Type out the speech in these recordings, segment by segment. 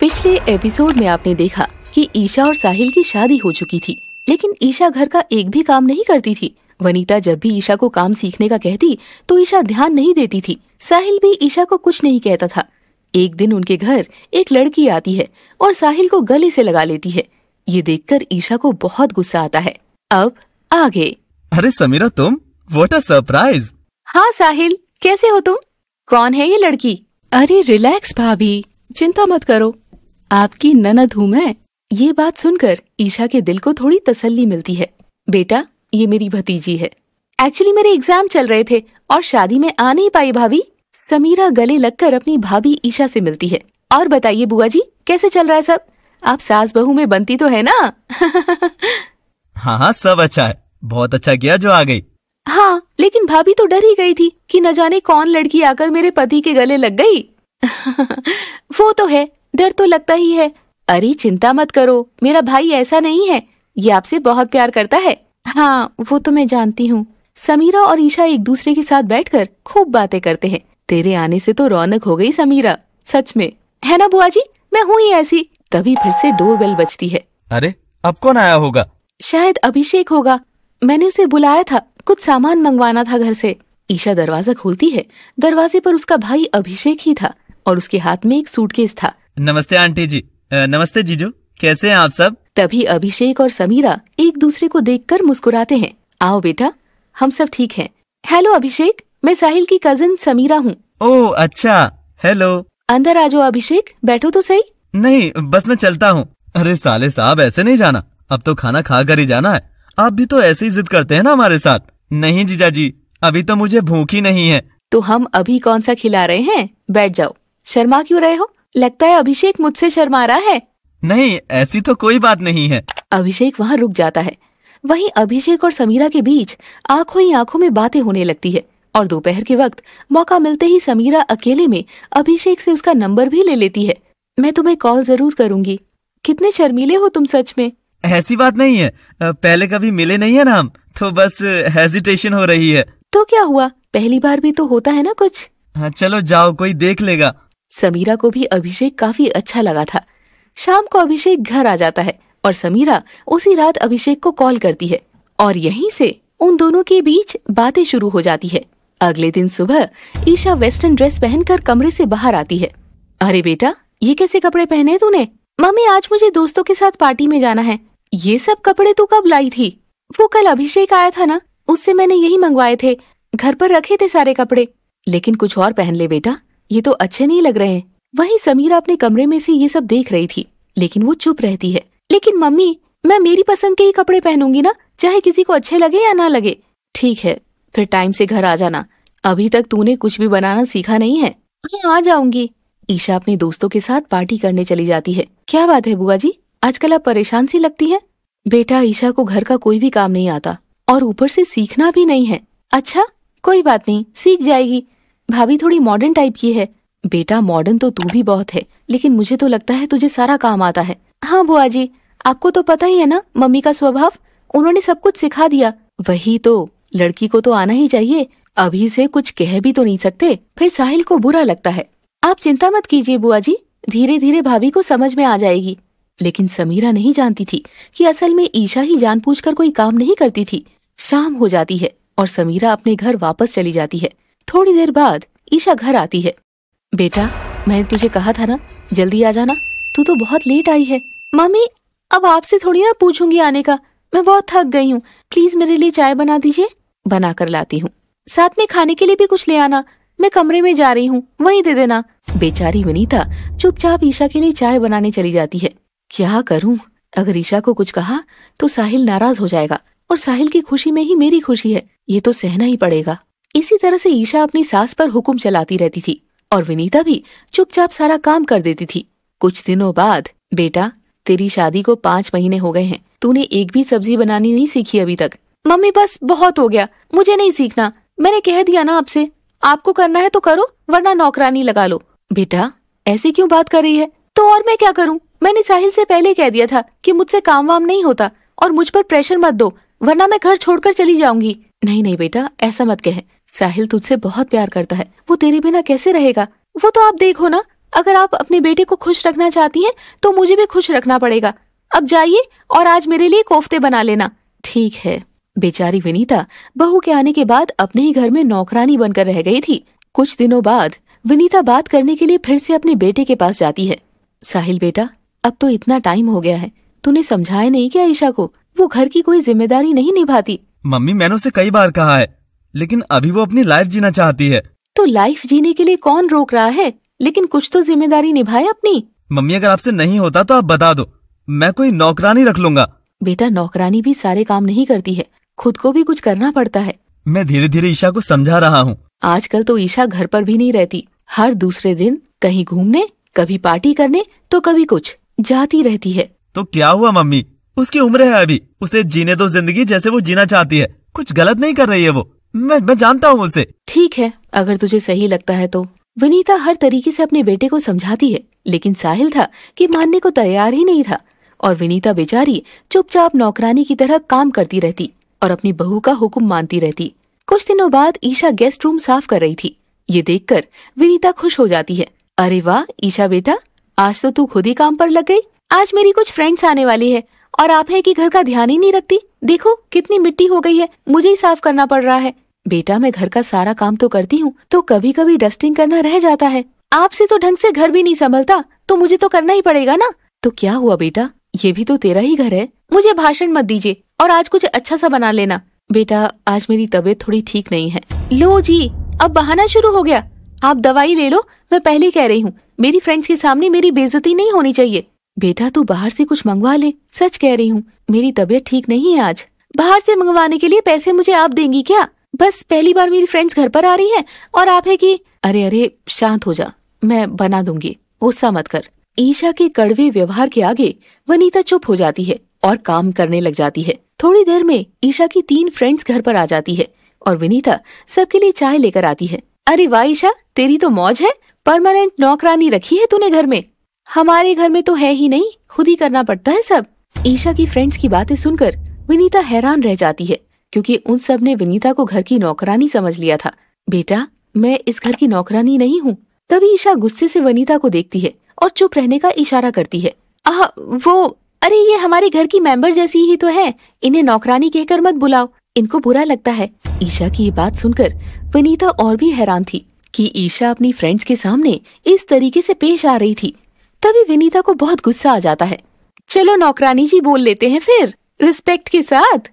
पिछले एपिसोड में आपने देखा कि ईशा और साहिल की शादी हो चुकी थी लेकिन ईशा घर का एक भी काम नहीं करती थी वनीता जब भी ईशा को काम सीखने का कहती तो ईशा ध्यान नहीं देती थी साहिल भी ईशा को कुछ नहीं कहता था एक दिन उनके घर एक लड़की आती है और साहिल को गले से लगा लेती है ये देखकर ईशा को बहुत गुस्सा आता है अब आगे अरे समीरा तुम वॉट अ सरप्राइज हाँ साहिल कैसे हो तुम कौन है ये लड़की अरे रिलैक्स भाभी चिंता मत करो आपकी ननद हूँ मैं ये बात सुनकर ईशा के दिल को थोड़ी तसल्ली मिलती है बेटा ये मेरी भतीजी है एक्चुअली मेरे एग्जाम चल रहे थे और शादी में आ नहीं पाई भाभी समीरा गले लगकर अपनी भाभी ईशा से मिलती है और बताइए बुआ जी कैसे चल रहा है सब आप सास बहू में बनती तो है ना हाँ हाँ सब अच्छा है बहुत अच्छा किया जो आ गई हाँ लेकिन भाभी तो डर ही गई थी कि न जाने कौन लड़की आकर मेरे पति के गले लग गई वो तो है डर तो लगता ही है अरे चिंता मत करो मेरा भाई ऐसा नहीं है ये आपसे बहुत प्यार करता है हाँ वो तो मैं जानती हूँ समीरा और ईशा एक दूसरे के साथ बैठकर खूब बातें करते हैं तेरे आने से तो रौनक हो गई समीरा सच में है ना बुआ जी मैं हूँ ही ऐसी तभी फिर से बेल बजती है अरे अब कौन आया होगा शायद अभिषेक होगा मैंने उसे बुलाया था कुछ सामान मंगवाना था घर से ईशा दरवाजा खोलती है दरवाजे पर उसका भाई अभिषेक ही था और उसके हाथ में एक सूटकेस था नमस्ते आंटी जी नमस्ते जीजू कैसे हैं आप सब तभी अभिषेक और समीरा एक दूसरे को देखकर मुस्कुराते हैं आओ बेटा हम सब ठीक हैं हेलो अभिषेक मैं साहिल की कजिन समीरा हूँ ओ अच्छा हेलो अंदर आ जाओ अभिषेक बैठो तो सही नहीं बस मैं चलता हूँ अरे साले साहब ऐसे नहीं जाना अब तो खाना खा कर ही जाना है आप भी तो ऐसे ही जिद करते हैं ना हमारे साथ नहीं जीजा जी अभी तो मुझे भूख ही नहीं है तो हम अभी कौन सा खिला रहे हैं बैठ जाओ शर्मा क्यों रहे हो लगता है अभिषेक मुझसे शर्मा रहा है नहीं ऐसी तो कोई बात नहीं है अभिषेक वहाँ रुक जाता है वहीं अभिषेक और समीरा के बीच आंखों ही आंखों में बातें होने लगती है और दोपहर के वक्त मौका मिलते ही समीरा अकेले में अभिषेक से उसका नंबर भी ले लेती है मैं तुम्हें कॉल जरूर करूंगी कितने शर्मीले हो तुम सच में ऐसी बात नहीं है पहले कभी मिले नहीं है ना हम तो बस हेजिटेशन हो रही है तो क्या हुआ पहली बार भी तो होता है ना कुछ हाँ, चलो जाओ कोई देख लेगा समीरा को भी अभिषेक काफी अच्छा लगा था शाम को अभिषेक घर आ जाता है और समीरा उसी रात अभिषेक को कॉल करती है और यहीं से उन दोनों के बीच बातें शुरू हो जाती है अगले दिन सुबह ईशा वेस्टर्न ड्रेस पहनकर कमरे से बाहर आती है अरे बेटा ये कैसे कपड़े पहने तूने मम्मी आज मुझे दोस्तों के साथ पार्टी में जाना है ये सब कपड़े तू कब लाई थी वो कल अभिषेक आया था ना उससे मैंने यही मंगवाए थे घर पर रखे थे सारे कपड़े लेकिन कुछ और पहन ले बेटा ये तो अच्छे नहीं लग रहे हैं समीरा अपने कमरे में से ये सब देख रही थी लेकिन वो चुप रहती है लेकिन मम्मी मैं मेरी पसंद के ही कपड़े पहनूंगी ना चाहे किसी को अच्छे लगे या ना लगे ठीक है फिर टाइम से घर आ जाना अभी तक तूने कुछ भी बनाना सीखा नहीं है मैं हाँ, आ जाऊंगी ईशा अपने दोस्तों के साथ पार्टी करने चली जाती है क्या बात है बुआ जी आजकल आप परेशान सी लगती है बेटा ईशा को घर का कोई भी काम नहीं आता और ऊपर से सीखना भी नहीं है अच्छा कोई बात नहीं सीख जाएगी भाभी थोड़ी मॉडर्न टाइप की है बेटा मॉडर्न तो तू भी बहुत है लेकिन मुझे तो लगता है तुझे सारा काम आता है हाँ बुआ जी आपको तो पता ही है ना मम्मी का स्वभाव उन्होंने सब कुछ सिखा दिया वही तो लड़की को तो आना ही चाहिए अभी से कुछ कह भी तो नहीं सकते फिर साहिल को बुरा लगता है आप चिंता मत कीजिए बुआ जी धीरे धीरे भाभी को समझ में आ जाएगी लेकिन समीरा नहीं जानती थी कि असल में ईशा ही कर कोई काम नहीं करती थी शाम हो जाती है और समीरा अपने घर वापस चली जाती है थोड़ी देर बाद ईशा घर आती है बेटा मैंने तुझे कहा था ना जल्दी आ जाना तू तो बहुत लेट आई है मम्मी अब आपसे थोड़ी ना पूछूंगी आने का मैं बहुत थक गई हूँ प्लीज मेरे लिए चाय बना दीजिए बना कर लाती हूँ साथ में खाने के लिए भी कुछ ले आना मैं कमरे में जा रही हूँ वही दे देना बेचारी विनीता चुपचाप ईशा के लिए चाय बनाने चली जाती है क्या करूँ अगर ईशा को कुछ कहा तो साहिल नाराज हो जाएगा और साहिल की खुशी में ही मेरी खुशी है ये तो सहना ही पड़ेगा इसी तरह से ईशा अपनी सास पर हुक्म चलाती रहती थी और विनीता भी चुपचाप सारा काम कर देती थी कुछ दिनों बाद बेटा तेरी शादी को पाँच महीने हो गए हैं तूने एक भी सब्जी बनानी नहीं सीखी अभी तक मम्मी बस बहुत हो गया मुझे नहीं सीखना मैंने कह दिया ना आपसे आपको करना है तो करो वरना नौकरानी लगा लो बेटा ऐसी क्यों बात कर रही है तो और मैं क्या करूँ मैंने साहिल से पहले कह दिया था कि मुझसे काम वाम नहीं होता और मुझ पर प्रेशर मत दो वरना मैं घर छोड़कर चली जाऊंगी नहीं नहीं बेटा ऐसा मत कहे साहिल तुझसे बहुत प्यार करता है वो तेरे बिना कैसे रहेगा वो तो आप देखो ना अगर आप अपने बेटे को खुश रखना चाहती हैं तो मुझे भी खुश रखना पड़ेगा अब जाइए और आज मेरे लिए कोफ्ते बना लेना ठीक है बेचारी विनीता बहू के आने के बाद अपने ही घर में नौकरानी बनकर रह गई थी कुछ दिनों बाद विनीता बात करने के लिए फिर से अपने बेटे के पास जाती है साहिल बेटा अब तो इतना टाइम हो गया है तूने समझाया नहीं क्या ईशा को वो घर की कोई जिम्मेदारी नहीं निभाती मम्मी मैंने उसे कई बार कहा है लेकिन अभी वो अपनी लाइफ जीना चाहती है तो लाइफ जीने के लिए कौन रोक रहा है लेकिन कुछ तो जिम्मेदारी निभाए अपनी मम्मी अगर आपसे नहीं होता तो आप बता दो मैं कोई नौकरानी रख लूंगा बेटा नौकरानी भी सारे काम नहीं करती है खुद को भी कुछ करना पड़ता है मैं धीरे धीरे ईशा को समझा रहा हूँ आजकल तो ईशा घर पर भी नहीं रहती हर दूसरे दिन कहीं घूमने कभी पार्टी करने तो कभी कुछ जाती रहती है तो क्या हुआ मम्मी उसकी उम्र है अभी उसे जीने दो जिंदगी जैसे वो जीना चाहती है कुछ गलत नहीं कर रही है वो मैं मैं जानता हूँ उसे ठीक है अगर तुझे सही लगता है तो विनीता हर तरीके से अपने बेटे को समझाती है लेकिन साहिल था कि मानने को तैयार ही नहीं था और विनीता बेचारी चुपचाप नौकरानी की तरह काम करती रहती और अपनी बहू का हुक्म मानती रहती कुछ दिनों बाद ईशा गेस्ट रूम साफ कर रही थी ये कर विनीता खुश हो जाती है अरे वाह ईशा बेटा आज तो तू खुद ही काम पर लग गई आज मेरी कुछ फ्रेंड्स आने वाली है और आप है कि घर का ध्यान ही नहीं रखती देखो कितनी मिट्टी हो गई है मुझे ही साफ करना पड़ रहा है बेटा मैं घर का सारा काम तो करती हूँ तो कभी कभी डस्टिंग करना रह जाता है आपसे तो ढंग से घर भी नहीं संभलता तो मुझे तो करना ही पड़ेगा ना तो क्या हुआ बेटा ये भी तो तेरा ही घर है मुझे भाषण मत दीजिए और आज कुछ अच्छा सा बना लेना बेटा आज मेरी तबीयत थोड़ी ठीक नहीं है लो जी अब बहाना शुरू हो गया आप दवाई ले लो मैं पहले कह रही हूँ मेरी फ्रेंड्स के सामने मेरी बेजती नहीं होनी चाहिए बेटा तू बाहर से कुछ मंगवा ले सच कह रही हूँ मेरी तबीयत ठीक नहीं है आज बाहर से मंगवाने के लिए पैसे मुझे आप देंगी क्या बस पहली बार मेरी फ्रेंड्स घर पर आ रही हैं और आप है कि अरे अरे शांत हो जा मैं बना दूंगी गुस्सा मत कर ईशा के कड़वे व्यवहार के आगे वनीता चुप हो जाती है और काम करने लग जाती है थोड़ी देर में ईशा की तीन फ्रेंड्स घर पर आ जाती है और विनीता सबके लिए चाय लेकर आती है अरे वाह ईशा तेरी तो मौज है परमानेंट नौकरानी रखी है तूने घर में हमारे घर में तो है ही नहीं खुद ही करना पड़ता है सब ईशा की फ्रेंड्स की बातें सुनकर विनीता हैरान रह जाती है क्योंकि उन सब ने विनीता को घर की नौकरानी समझ लिया था बेटा मैं इस घर की नौकरानी नहीं हूँ तभी ईशा गुस्से से वनीता को देखती है और चुप रहने का इशारा करती है आह वो अरे ये हमारे घर की मेंबर जैसी ही तो है इन्हें नौकरानी कहकर मत बुलाओ इनको बुरा लगता है ईशा की ये बात सुनकर वनीता और भी हैरान थी कि ईशा अपनी फ्रेंड्स के सामने इस तरीके से पेश आ रही थी तभी विनीता को बहुत गुस्सा आ जाता है चलो नौकरानी जी बोल लेते हैं फिर रिस्पेक्ट के साथ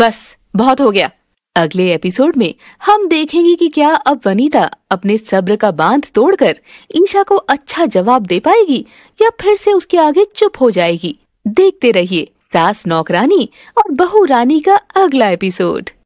बस बहुत हो गया अगले एपिसोड में हम देखेंगे कि क्या अब वनीता अपने सब्र का बांध तोड़कर ईशा को अच्छा जवाब दे पाएगी या फिर से उसके आगे चुप हो जाएगी देखते रहिए सास नौकरानी और बहू रानी का अगला एपिसोड